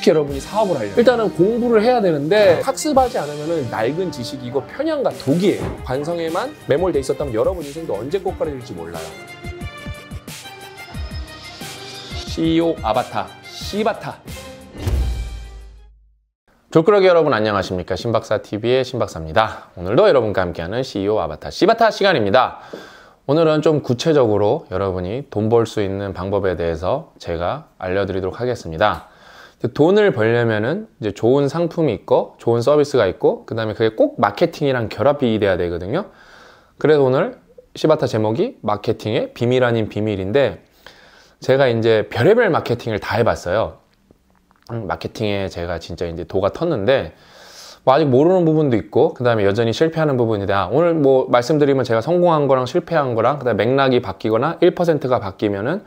어떻게 여러분이 사업을 하려고 일단은 공부를 해야 되는데 학습하지 않으면 낡은 지식이고 편향과 독이에요 관성에만 매몰돼 있었다면 여러분 인생도 언제 꽃가루질지 몰라요 CEO 아바타 씨바타 졸끄러기 여러분 안녕하십니까 신박사TV의 신박사입니다 오늘도 여러분과 함께하는 CEO 아바타 씨바타 시간입니다 오늘은 좀 구체적으로 여러분이 돈 벌 수 있는 방법에 대해서 제가 알려드리도록 하겠습니다 돈을 벌려면은 이제 좋은 상품이 있고 좋은 서비스가 있고 그 다음에 그게 꼭 마케팅이랑 결합이 돼야 되거든요. 그래서 오늘 시바타 제목이 마케팅의 비밀 아닌 비밀인데 제가 이제 별의별 마케팅을 다 해봤어요. 음, 마케팅에 제가 진짜 이제 도가 텄는데 뭐 아직 모르는 부분도 있고 그 다음에 여전히 실패하는 부분이다 아, 오늘 뭐 말씀드리면 제가 성공한 거랑 실패한 거랑 그 다음에 맥락이 바뀌거나 1%가 바뀌면은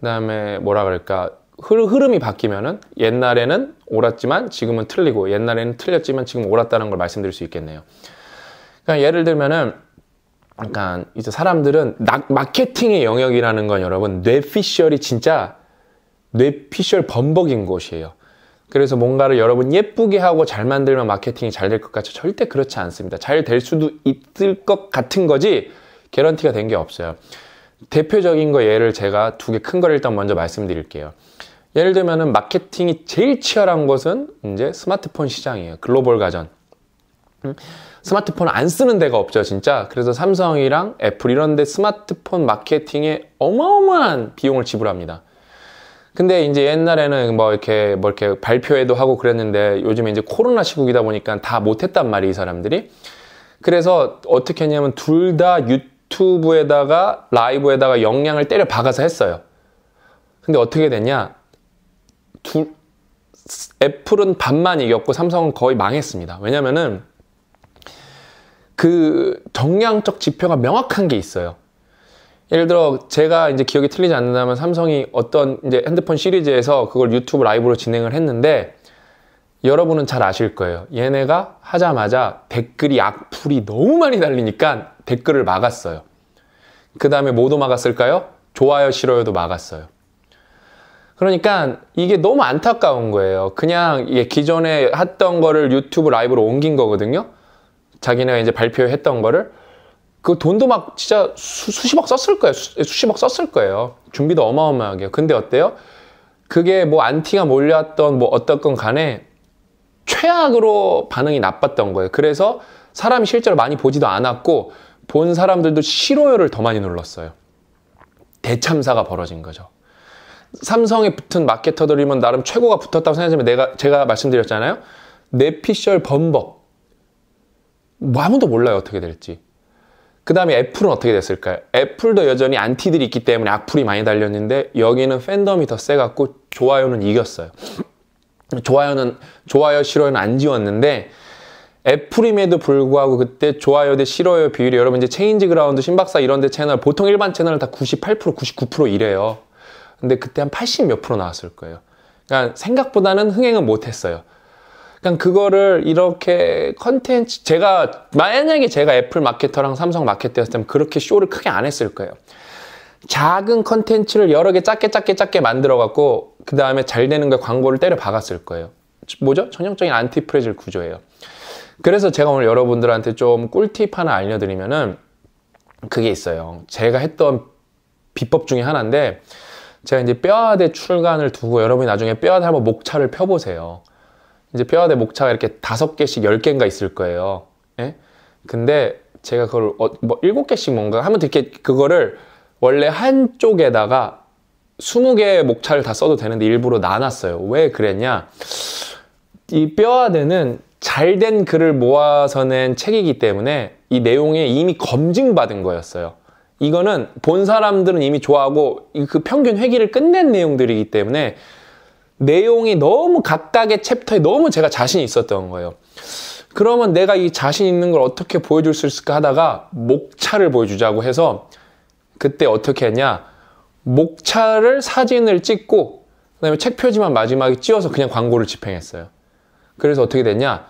그 다음에 뭐라 그럴까 흐름이 바뀌면은 옛날에는 옳았지만 지금은 틀리고 옛날에는 틀렸지만 지금 옳았다는 걸 말씀드릴 수 있겠네요. 그러니까 예를 들면은 약간 이제 사람들은 나, 마케팅의 영역이라는 건 여러분 뇌피셜이 진짜 뇌피셜 범벅인 곳이에요. 그래서 뭔가를 여러분 예쁘게 하고 잘 만들면 마케팅이 잘 될 것 같죠? 절대 그렇지 않습니다. 잘 될 수도 있을 것 같은 거지 개런티가 된 게 없어요. 대표적인 거 예를 제가 두 개 큰 걸 일단 먼저 말씀드릴게요. 예를 들면 마케팅이 제일 치열한 곳은 이제 스마트폰 시장이에요. 글로벌 가전. 음, 스마트폰 안 쓰는 데가 없죠, 진짜. 그래서 삼성이랑 애플 이런 데 스마트폰 마케팅에 어마어마한 비용을 지불합니다. 근데 이제 옛날에는 뭐 이렇게 뭐 이렇게 발표회도 하고 그랬는데 요즘에 이제 코로나 시국이다 보니까 다 못했단 말이에요, 이 사람들이. 그래서 어떻게 했냐면 둘다유튜브 유튜브에다가 라이브에다가 영향을 때려 박아서 했어요. 근데 어떻게 됐냐? 두, 애플은 반만 이겼고 삼성은 거의 망했습니다. 왜냐면은 그 정량적 지표가 명확한 게 있어요. 예를 들어 제가 이제 기억이 틀리지 않는다면 삼성이 어떤 이제 핸드폰 시리즈에서 그걸 유튜브 라이브로 진행을 했는데 여러분은 잘 아실 거예요. 얘네가 하자마자 댓글이 악플이 너무 많이 달리니까 댓글을 막았어요. 그 다음에 뭐도 막았을까요? 좋아요, 싫어요도 막았어요. 그러니까 이게 너무 안타까운 거예요. 그냥 이게 기존에 했던 거를 유튜브 라이브로 옮긴 거거든요. 자기네가 이제 발표했던 거를. 그 돈도 막 진짜 수, 십억 썼을 거예요. 수, 십억 썼을 거예요. 준비도 어마어마하게. 근데 어때요? 그게 뭐 안티가 몰려왔던뭐 어떻건 간에 최악으로 반응이 나빴던 거예요. 그래서 사람이 실제로 많이 보지도 않았고 본 사람들도 싫어요를 더 많이 눌렀어요. 대참사가 벌어진 거죠. 삼성에 붙은 마케터들이면 나름 최고가 붙었다고 생각하지만 내가 제가 말씀드렸잖아요. 내피셜 범벅. 뭐 아무도 몰라요 어떻게 될지. 그 다음에 애플은 어떻게 됐을까요? 애플도 여전히 안티들이 있기 때문에 악플이 많이 달렸는데 여기는 팬덤이 더 세갖고 좋아요는 이겼어요. 좋아요는 좋아요 싫어요는 안 지웠는데 애플임에도 불구하고 그때 좋아요 대 싫어요 비율이 여러분 이제 체인지 그라운드 신박사 이런 데 채널 보통 일반 채널은 다 98% 99% 이래요. 근데 그때 한 80 몇 프로 나왔을 거예요. 그러니까 생각보다는 흥행은 못 했어요. 그러니까 그거를 이렇게 컨텐츠 제가 만약에 제가 애플 마케터랑 삼성 마케터였으면 그렇게 쇼를 크게 안 했을 거예요. 작은 컨텐츠를 여러 개 작게 작게 작게 만들어 갖고 그 다음에 잘 되는 거 광고를 때려 박았을 거예요. 뭐죠? 전형적인 안티프레질 구조예요. 그래서 제가 오늘 여러분들한테 좀 꿀팁 하나 알려드리면은 그게 있어요. 제가 했던 비법 중에 하나인데 제가 이제 뼈아대 출간을 두고 여러분이 나중에 뼈아대 한번 목차를 펴보세요. 이제 뼈아대 목차가 이렇게 다섯 개씩 열 개인가 있을 거예요. 예? 근데 제가 그걸 어, 뭐 일곱 개씩 뭔가 하면 이렇게 그거를 원래 한쪽에다가 20개의 목차를 다 써도 되는데 일부러 나눴어요. 왜 그랬냐? 이 뼈아드는 잘 된 글을 모아서 낸 책이기 때문에 이내용에 이미 검증받은 거였어요. 이거는 본 사람들은 이미 좋아하고 그 평균 회기를 끝낸 내용들이기 때문에 내용이 너무 각각의 챕터에 너무 제가 자신이 있었던 거예요. 그러면 내가 이 자신 있는 걸 어떻게 보여줄 수 있을까 하다가 목차를 보여주자고 해서 그때 어떻게 했냐? 목차를 사진을 찍고 그다음에 책 표지만 마지막에 찍어서 그냥 광고를 집행했어요. 그래서 어떻게 됐냐?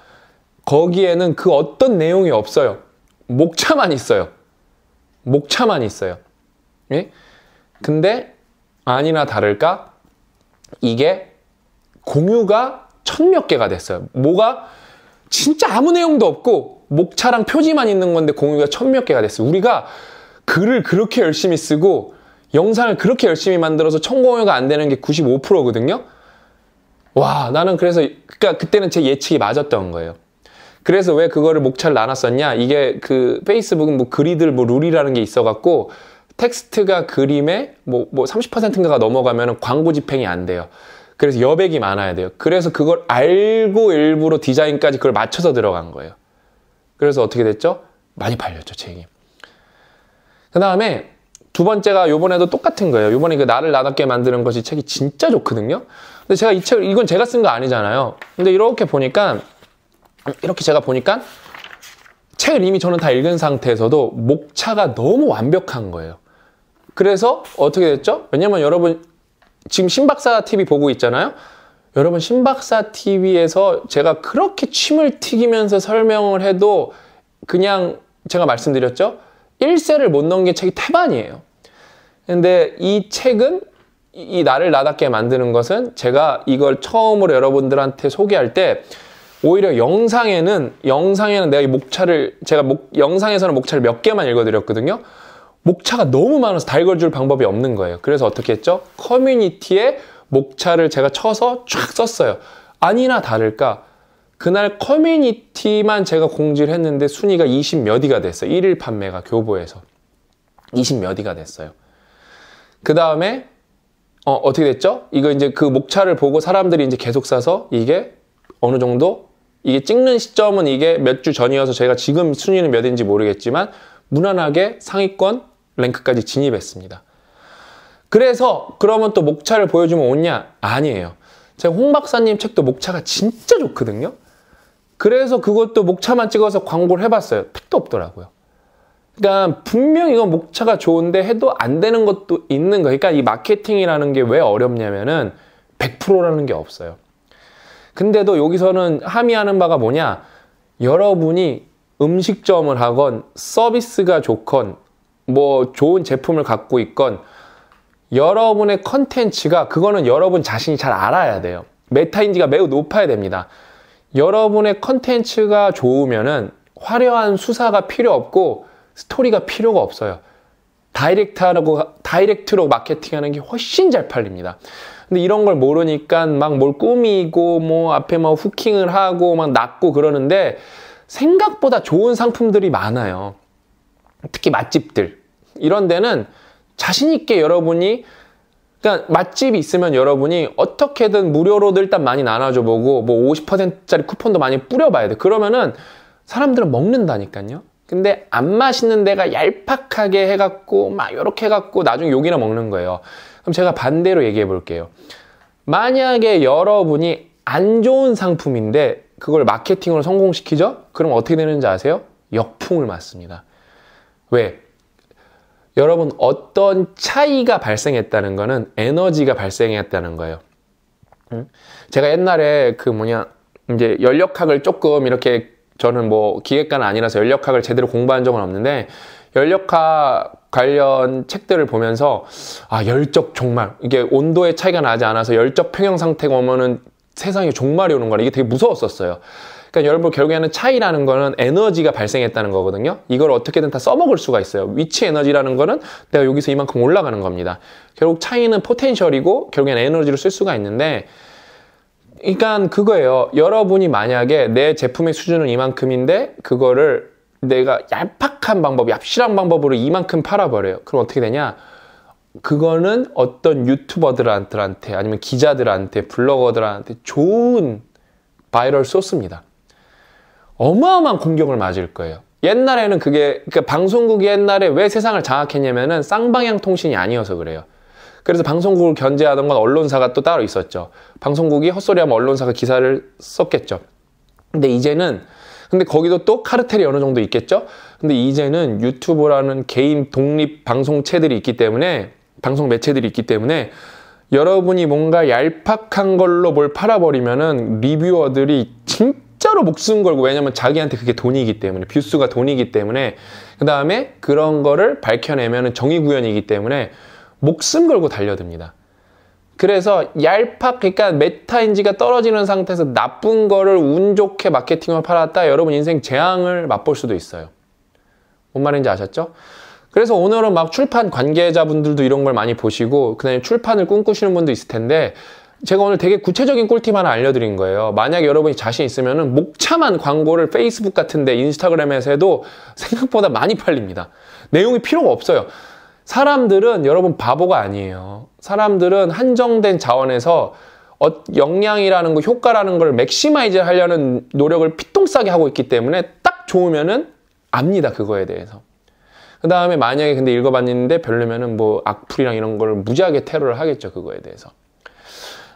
거기에는 그 어떤 내용이 없어요. 목차만 있어요. 목차만 있어요. 예? 근데 아니나 다를까 이게 공유가 천몇 개가 됐어요. 뭐가 진짜 아무 내용도 없고 목차랑 표지만 있는 건데 공유가 천몇 개가 됐어요. 우리가 글을 그렇게 열심히 쓰고 영상을 그렇게 열심히 만들어서 천공효가 안 되는 게 95%거든요. 와, 나는 그래서 그러니까 그때는 제 예측이 맞았던 거예요. 그래서 왜 그거를 목차를 나눴었냐? 이게 그 페이스북은 뭐 글이들 뭐 룰이라는 게 있어갖고 텍스트가 그림의 뭐, 뭐 30%인가가 넘어가면 광고 집행이 안 돼요. 그래서 여백이 많아야 돼요. 그래서 그걸 알고 일부러 디자인까지 그걸 맞춰서 들어간 거예요. 그래서 어떻게 됐죠? 많이 팔렸죠, 책임. 그 다음에 두 번째가 요번에도 똑같은 거예요. 요번에 그 나를 나답게 만드는 것이 책이 진짜 좋거든요. 근데 제가 이 책을, 이건 제가 쓴 거 아니잖아요. 근데 이렇게 보니까, 이렇게 제가 보니까 책을 이미 저는 다 읽은 상태에서도 목차가 너무 완벽한 거예요. 그래서 어떻게 됐죠? 왜냐면 여러분, 지금 신박사 TV 보고 있잖아요. 여러분, 신박사 TV에서 제가 그렇게 침을 튀기면서 설명을 해도 그냥 제가 말씀드렸죠? 1세를 못 넘긴 책이 태반이에요. 근데 이 책은 이 나를 나답게 만드는 것은 제가 이걸 처음으로 여러분들한테 소개할 때 오히려 영상에는 영상에는 내가 이 목차를 제가 목, 영상에서는 목차를 몇 개만 읽어드렸거든요. 목차가 너무 많아서 다 읽어줄 방법이 없는 거예요. 그래서 어떻게 했죠? 커뮤니티에 목차를 제가 쳐서 쫙 썼어요. 아니나 다를까 그날 커뮤니티만 제가 공지를 했는데 순위가 20몇 위가 됐어요. 1일 판매가 교보에서. 20몇 위가 됐어요. 그 다음에 어, 어떻게 됐죠? 이거 이제 그 목차를 보고 사람들이 이제 계속 사서 이게 어느 정도 이게 찍는 시점은 이게 몇 주 전이어서 제가 지금 순위는 몇인지 모르겠지만 무난하게 상위권 랭크까지 진입했습니다. 그래서 그러면 또 목차를 보여주면 오냐? 아니에요. 제가 홍 박사님 책도 목차가 진짜 좋거든요. 그래서 그것도 목차만 찍어서 광고를 해봤어요. 핏도 없더라고요. 그러니까 분명 이건 목차가 좋은데 해도 안 되는 것도 있는 거예요. 그러니까 이 마케팅이라는 게 왜 어렵냐면은 100%라는 게 없어요. 근데도 여기서는 함의하는 바가 뭐냐? 여러분이 음식점을 하건 서비스가 좋건 뭐 좋은 제품을 갖고 있건 여러분의 컨텐츠가 그거는 여러분 자신이 잘 알아야 돼요. 메타인지가 매우 높아야 됩니다. 여러분의 컨텐츠가 좋으면 화려한 수사가 필요 없고 스토리가 필요가 없어요. 다이렉트하고 다이렉트로 마케팅하는 게 훨씬 잘 팔립니다. 근데 이런 걸 모르니까 막 뭘 꾸미고 뭐 앞에 막 후킹을 하고 막 낚고 그러는데 생각보다 좋은 상품들이 많아요. 특히 맛집들 이런 데는 자신 있게 여러분이 그러니까 맛집이 있으면 여러분이 어떻게든 무료로도 일단 많이 나눠줘 보고 뭐 50%짜리 쿠폰도 많이 뿌려봐야 돼. 그러면은 사람들은 먹는다니까요. 근데 안 맛있는 데가 얄팍하게 해갖고 막 이렇게 해갖고 나중에 욕이나 먹는 거예요. 그럼 제가 반대로 얘기해 볼게요. 만약에 여러분이 안 좋은 상품인데 그걸 마케팅으로 성공시키죠? 그럼 어떻게 되는지 아세요? 역풍을 맞습니다. 왜? 여러분 어떤 차이가 발생했다는 거는 에너지가 발생했다는 거예요. 제가 옛날에 그 뭐냐 이제 연력학을 조금 이렇게 저는 뭐 기획가는 아니라서 연력학을 제대로 공부한 적은 없는데 연력학 관련 책들을 보면서 아 열적 종말 이게 온도의 차이가 나지 않아서 열적 평형 상태가 오면은 세상에 종말이 오는 거라 이게 되게 무서웠었어요. 그러니까 여러분 결국에는 차이라는 거는 에너지가 발생했다는 거거든요. 이걸 어떻게든 다 써먹을 수가 있어요. 위치 에너지라는 거는 내가 여기서 이만큼 올라가는 겁니다. 결국 차이는 포텐셜이고 결국엔 에너지를 쓸 수가 있는데 그러니까 그거예요. 여러분이 만약에 내 제품의 수준은 이만큼인데 그거를 내가 얄팍한 방법, 얍실한 방법으로 이만큼 팔아버려요. 그럼 어떻게 되냐? 그거는 어떤 유튜버들한테 아니면 기자들한테 블로거들한테 좋은 바이럴 소스입니다. 어마어마한 공격을 맞을 거예요. 옛날에는 그게 그러니까 방송국이 옛날에 왜 세상을 장악했냐면은 쌍방향 통신이 아니어서 그래요. 그래서 방송국을 견제하던 건 언론사가 또 따로 있었죠. 방송국이 헛소리하면 언론사가 기사를 썼겠죠. 근데 이제는 근데 거기도 또 카르텔이 어느 정도 있겠죠. 근데 이제는 유튜브라는 개인 독립 방송체들이 있기 때문에 방송 매체들이 있기 때문에 여러분이 뭔가 얄팍한 걸로 뭘 팔아버리면은 리뷰어들이 진 진로 목숨 걸고 왜냐면 자기한테 그게 돈이기 때문에 뷰스가 돈이기 때문에 그 다음에 그런 거를 밝혀내면 정의 구현이기 때문에 목숨 걸고 달려듭니다. 그래서 얄팍 그러니까 메타인지가 떨어지는 상태에서 나쁜 거를 운 좋게 마케팅을 팔았다 여러분 인생 재앙을 맛볼 수도 있어요. 뭔 말인지 아셨죠? 그래서 오늘은 막 출판 관계자분들도 이런 걸 많이 보시고 그다음에 출판을 꿈꾸시는 분도 있을 텐데 제가 오늘 되게 구체적인 꿀팁 하나 알려드린 거예요. 만약 여러분이 자신 있으면 목차만 광고를 페이스북 같은데 인스타그램에서 해도 생각보다 많이 팔립니다. 내용이 필요가 없어요. 사람들은 여러분 바보가 아니에요. 사람들은 한정된 자원에서 어, 역량이라는 거, 효과라는 걸 맥시마이즈 하려는 노력을 피똥싸게 하고 있기 때문에 딱 좋으면은 압니다. 그거에 대해서. 그 다음에 만약에 근데 읽어봤는데 별로면은 뭐 악플이랑 이런 걸 무지하게 테러를 하겠죠. 그거에 대해서.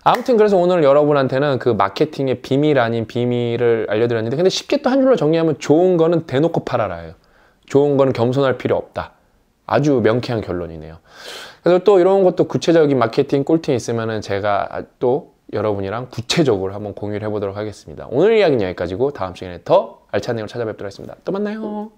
아무튼 그래서 오늘 여러분한테는 그 마케팅의 비밀 아닌 비밀을 알려드렸는데 근데 쉽게 또 한 줄로 정리하면 좋은 거는 대놓고 팔아라예요. 좋은 거는 겸손할 필요 없다. 아주 명쾌한 결론이네요. 그래서 또 이런 것도 구체적인 마케팅 꿀팁이 있으면은 제가 또 여러분이랑 구체적으로 한번 공유를 해보도록 하겠습니다. 오늘 이야기는 여기까지고 다음 시간에 더 알찬 내용을 찾아뵙도록 하겠습니다. 또 만나요.